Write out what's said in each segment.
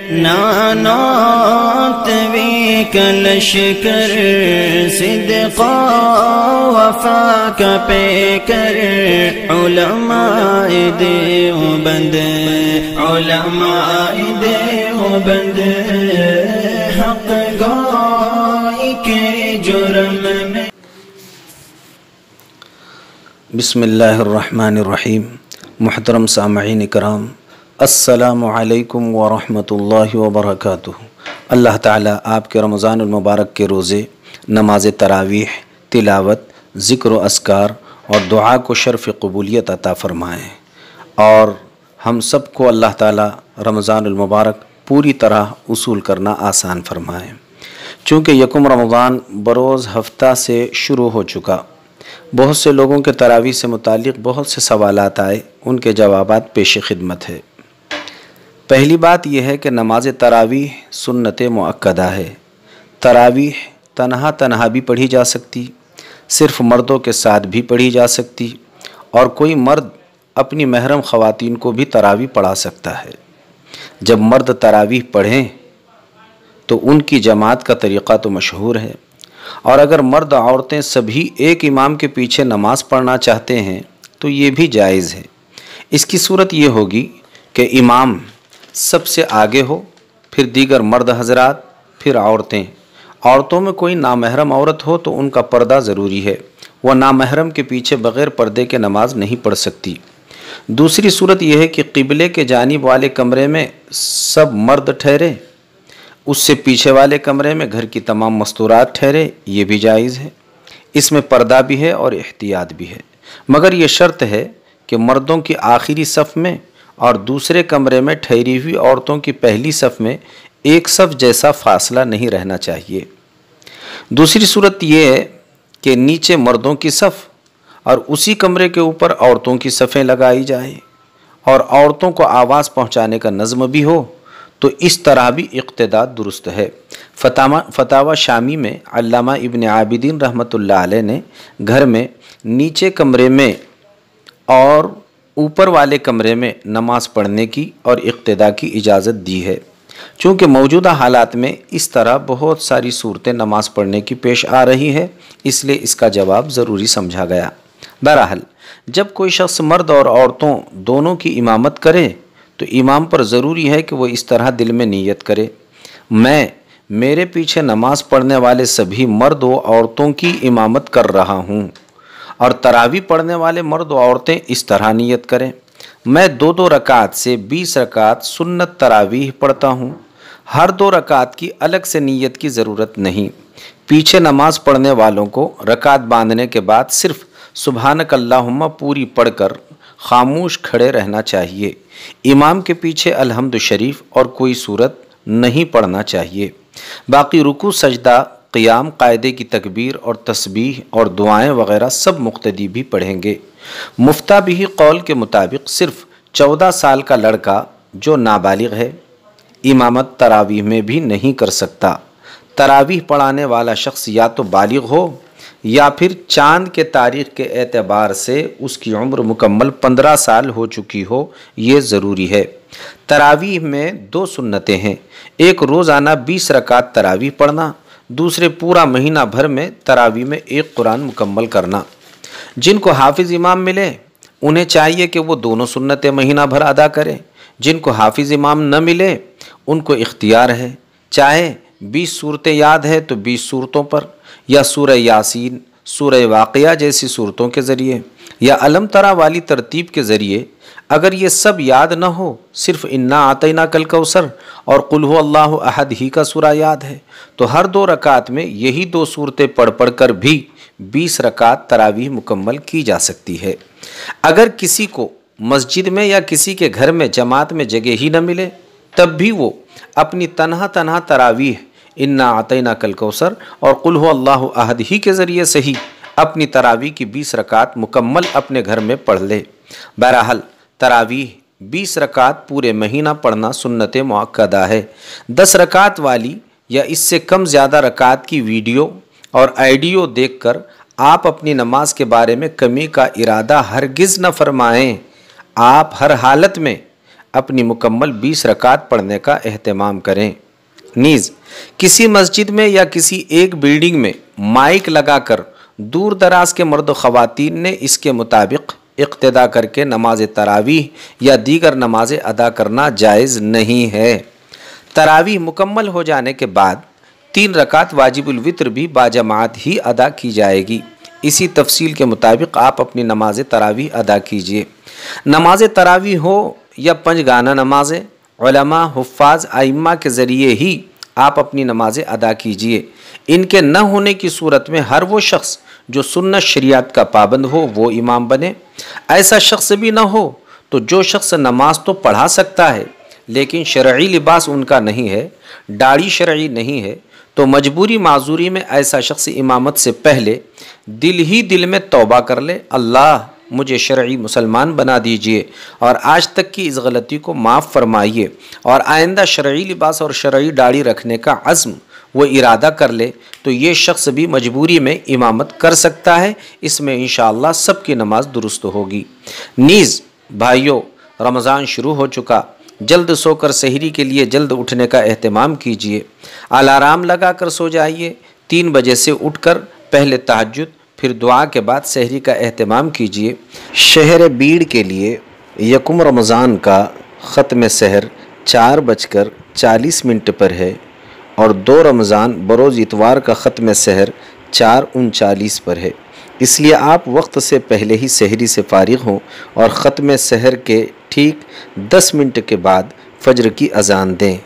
نانات بيك لشكر صدقا وفاك بيكر علماء ديو بند علماء ديو بند حق قائك جرم بسم الله الرحمن الرحيم محترم سامعين كرام السلام علیکم ورحمۃ اللہ وبرکاتہ اللہ تعالیٰ آپ کے رمضان المبارک کے روزے نماز تراویح تلاوت ذکر و اذکار اور دعا کو شرف قبولیت عطا فرمائیں اور ہم سب کو اللہ تعالیٰ رمضان المبارک پوری طرح اصول کرنا آسان فرمائیں چونکہ یکم رمضان بروز ہفتہ سے شروع ہو چکا بہت سے لوگوں کے تراویح سے متعلق بہت سے سوالات آئے ان کے جوابات پیش خدمت ہے پہلی بات یہ ہے کہ نماز تراویح سنت معقدہ ہے تراویح تنہا تنہا بھی پڑھی جا سکتی صرف مردوں کے ساتھ بھی پڑھی جا سکتی اور کوئی مرد اپنی محرم خواتین کو بھی تراویح پڑھا سکتا ہے جب مرد تراویح پڑھیں تو ان کی جماعت کا طریقہ تو مشہور ہے اور اگر مرد عورتیں سبھی ایک امام کے پیچھے نماز پڑھنا چاہتے ہیں تو یہ بھی جائز ہے اس کی صورت یہ ہوگی کہ امام سب سے آگے ہو پھر دیگر مرد حضرات پھر عورتیں عورتوں میں کوئی نامحرم عورت ہو تو ان کا پردہ ضروری ہے وہ نامحرم کے پیچھے بغیر پردے کے نماز نہیں پڑھ سکتی دوسری صورت یہ ہے کہ قبلے کے جانب والے کمرے میں سب مرد ٹھہرے اس سے پیچھے والے کمرے میں گھر کی تمام مستورات ٹھہرے یہ بھی جائز ہے اس میں پردہ بھی ہے اور احتیاط بھی ہے مگر یہ شرط ہے کہ مردوں کی آخری صف میں اور دوسرے کمرے میں ٹھہری ہوئی عورتوں کی پہلی صف میں ایک صف جیسا فاصلہ نہیں رہنا چاہیے دوسری صورت یہ ہے کہ نیچے مردوں کی صف اور اسی کمرے کے اوپر عورتوں کی صفیں لگائی جائیں اور عورتوں کو آواز پہنچانے کا نظم بھی ہو تو اس طرح بھی اقتداد درست ہے فتاوہ شامی میں علامہ ابن عابدین رحمۃ اللہ علیہ نے گھر میں نیچے کمرے میں اور اوپر والے کمرے میں نماز پڑھنے کی اور اقتداء کی اجازت دی ہے چونکہ موجودہ حالات میں اس طرح بہت ساری صورتیں نماز پڑھنے کی پیش آ رہی ہے اس لیے اس کا جواب ضروری سمجھا گیا برحال جب کوئی شخص مرد اور عورتوں دونوں کی امامت کرے تو امام پر ضروری ہے کہ وہ اس طرح دل میں نیت کرے میں میرے پیچھے نماز پڑھنے والے سبھی مرد و عورتوں کی امامت کر رہا ہوں اور تراوی پڑھنے والے مرد و عورتیں اس طرح نیت کریں میں دو دو رکعت سے بیس رکعت سنت تراویح پڑھتا ہوں ہر دو رکعت کی الگ سے نیت کی ضرورت نہیں پیچھے نماز پڑھنے والوں کو رکعت باندھنے کے بعد صرف سبحانک اللہم پوری پڑھ کر خاموش کھڑے رہنا چاہیے امام کے پیچھے الحمد شریف اور کوئی صورت نہیں پڑھنا چاہیے باقی رکو سجدہ قیام قاعدے کی تکبیر اور تسبیح اور دعائیں وغیرہ سب مقتدی بھی پڑھیں گے مفتا بھی قول کے مطابق صرف چودہ سال کا لڑکا جو نابالغ ہے امامت تراویح میں بھی نہیں کر سکتا تراویح پڑھانے والا شخص یا تو بالغ ہو یا پھر چاند کے تاریخ کے اعتبار سے اس کی عمر مکمل پندرہ سال ہو چکی ہو یہ ضروری ہے تراویح میں دو سنتیں ہیں ایک روزانہ بیس رکعت تراویح پڑھنا دوسرے پورا مہینہ بھر میں تراوی میں ایک قرآن مکمل کرنا جن کو حافظ امام ملے انہیں چاہیے کہ وہ دونوں سنتیں مہینہ بھر ادا کریں جن کو حافظ امام نہ ملے ان کو اختیار ہے چاہے بیس صورتیں یاد ہے تو بیس صورتوں پر یا سورہ یاسین سورہ واقعہ جیسی صورتوں کے ذریعے یا علم طرح والی ترتیب کے ذریعے اگر یہ سب یاد نہ ہو صرف انا آتینا کل کوثر اور کلو اللہ احد ہی کا سورہ یاد ہے تو ہر دو رکعت میں یہی دو صورتیں پڑھ پڑھ کر بھی بیس رکعت تراویح مکمل کی جا سکتی ہے اگر کسی کو مسجد میں یا کسی کے گھر میں جماعت میں جگہ ہی نہ ملے تب بھی وہ اپنی تنہا تنہا تراویح انا آتینا کل کوثر اور کلو اللہ احد ہی کے ذریعے سے ہی اپنی تراویح کی بیس رکعت مکمل اپنے گھر میں پڑھ لے بہرحال تراویح بیس رکعت پورے مہینہ پڑھنا سنت معقدہ ہے دس رکعت والی یا اس سے کم زیادہ رکعت کی ویڈیو اور آئیڈیو دیکھ کر آپ اپنی نماز کے بارے میں کمی کا ارادہ ہرگز نہ فرمائیں آپ ہر حالت میں اپنی مکمل بیس رکعت پڑھنے کا اہتمام کریں نیز کسی مسجد میں یا کسی ایک بلڈنگ میں مائک لگا کر دور دراز کے مرد خواتین نے اس کے مطابق اقتدا کر کے نماز تراویح یا دیگر نمازیں ادا کرنا جائز نہیں ہے تراویح مکمل ہو جانے کے بعد تین رکعت واجب الوطر بھی باجماعت ہی ادا کی جائے گی اسی تفصیل کے مطابق آپ اپنی نماز تراویح ادا کیجیے نماز تراویح ہو یا پنج گانہ نمازیں علماء حفاظ آئمہ کے ذریعے ہی آپ اپنی نمازیں ادا کیجئے ان کے نہ ہونے کی صورت میں ہر وہ شخص جو سنت شریعت کا پابند ہو وہ امام بنے ایسا شخص بھی نہ ہو تو جو شخص نماز تو پڑھا سکتا ہے لیکن شرعی لباس ان کا نہیں ہے ڈاڑی شرعی نہیں ہے تو مجبوری معذوری میں ایسا شخص امامت سے پہلے دل ہی دل میں توبہ کر لے اللہ مجھے شرعی مسلمان بنا دیجئے اور آج تک کی اس غلطی کو معاف فرمائیے اور آئندہ شرعی لباس اور شرعی داڑھی رکھنے کا عزم وہ ارادہ کر لے تو یہ شخص بھی مجبوری میں امامت کر سکتا ہے اس میں انشاءاللہ سب کی نماز درست ہوگی نیز بھائیوں رمضان شروع ہو چکا جلد سو کر سہری کے لیے جلد اٹھنے کا اہتمام کیجیے الارم لگا کر سو جائیے تین بجے سے اٹھ کر پہلے تحجد پھر دعا کے بعد سحری کا اہتمام کیجیے شہر بیڑ کے لیے یکم رمضان کا ختم سحر چار بج کر چالیس منٹ پر ہے اور دو رمضان بروز اتوار کا ختم سحر چار انچالیس پر ہے اس لیے آپ وقت سے پہلے ہی سحری سے فارغ ہوں اور ختم سحر کے ٹھیک دس منٹ کے بعد فجر کی اذان دیں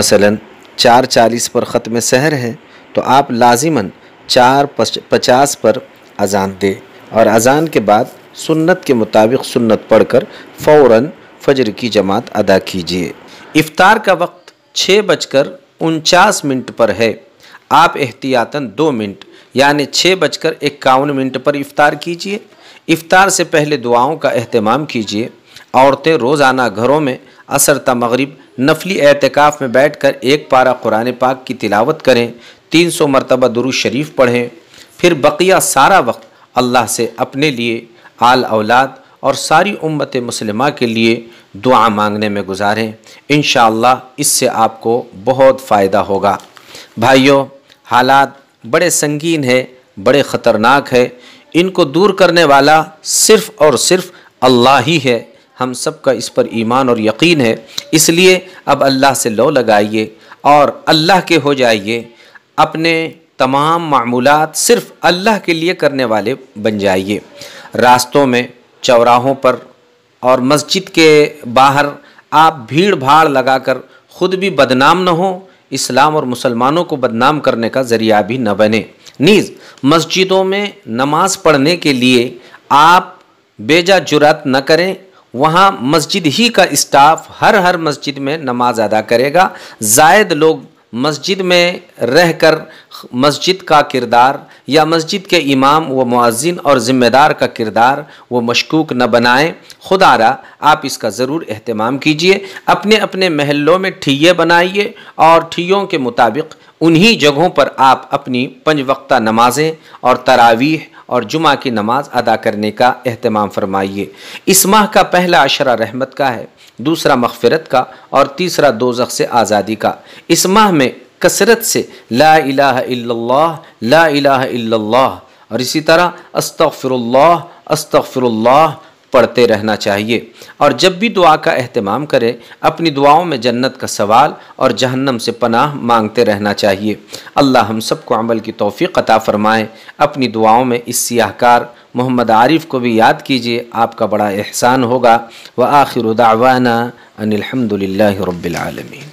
مثلا چار چالیس پر ختم سحر ہے تو آپ لازماً چار پچاس پر اذان دے اور اذان کے بعد سنت کے مطابق سنت پڑھ کر فوراً فجر کی جماعت ادا کیجیے افطار کا وقت چھ بج کر انچاس منٹ پر ہے آپ احتیاطاً دو منٹ یعنی چھ بج کر کاؤن منٹ پر افطار کیجیے افطار سے پہلے دعاؤں کا اہتمام کیجیے عورتیں روزانہ گھروں میں اثر تا مغرب نفلی اعتکاف میں بیٹھ کر ایک پارہ قرآن پاک کی تلاوت کریں تین سو مرتبہ درو شریف پڑھیں پھر بقیہ سارا وقت اللہ سے اپنے لیے آل اولاد اور ساری امت مسلمہ کے لیے دعا مانگنے میں گزاریں انشاءاللہ اس سے آپ کو بہت فائدہ ہوگا بھائیوں حالات بڑے سنگین ہے بڑے خطرناک ہے ان کو دور کرنے والا صرف اور صرف اللہ ہی ہے ہم سب کا اس پر ایمان اور یقین ہے اس لیے اب اللہ سے لو لگائیے اور اللہ کے ہو جائیے اپنے تمام معمولات صرف اللہ کے لیے کرنے والے بن جائیے راستوں میں چوراہوں پر اور مسجد کے باہر آپ بھیڑ بھاڑ لگا کر خود بھی بدنام نہ ہوں اسلام اور مسلمانوں کو بدنام کرنے کا ذریعہ بھی نہ بنے نیز مسجدوں میں نماز پڑھنے کے لیے آپ بیجا جرات نہ کریں وہاں مسجد ہی کا اسٹاف ہر ہر مسجد میں نماز ادا کرے گا زائد لوگ مسجد میں رہ کر مسجد کا کردار یا مسجد کے امام و معزن اور ذمہ دار کا کردار وہ مشکوک نہ بنائیں خدا را آپ اس کا ضرور اہتمام کیجئے اپنے اپنے محلوں میں ٹھیے بنائیے اور ٹھیوں کے مطابق انہی جگہوں پر آپ اپنی پنج وقتہ نمازیں اور تراویح اور جمعہ کی نماز ادا کرنے کا اہتمام فرمائیے اس ماہ کا پہلا عشرہ رحمت کا ہے دوسرا مغفرت کا اور تیسرا دوزخ سے آزادی کا اس ماہ میں کثرت سے لا الہ الا اللہ لا الہ الا اللہ اور اسی طرح استغفر اللہ استغفر اللہ پڑھتے رہنا چاہیے اور جب بھی دعا کا اہتمام کرے اپنی دعاؤں میں جنت کا سوال اور جہنم سے پناہ مانگتے رہنا چاہیے اللہ ہم سب کو عمل کی توفیق عطا فرمائے اپنی دعاؤں میں اس سیاہ کار محمد عارف کو بھی یاد کیجیے آپ کا بڑا احسان ہوگا وہ آخر ان الحمد للہ رب العالمین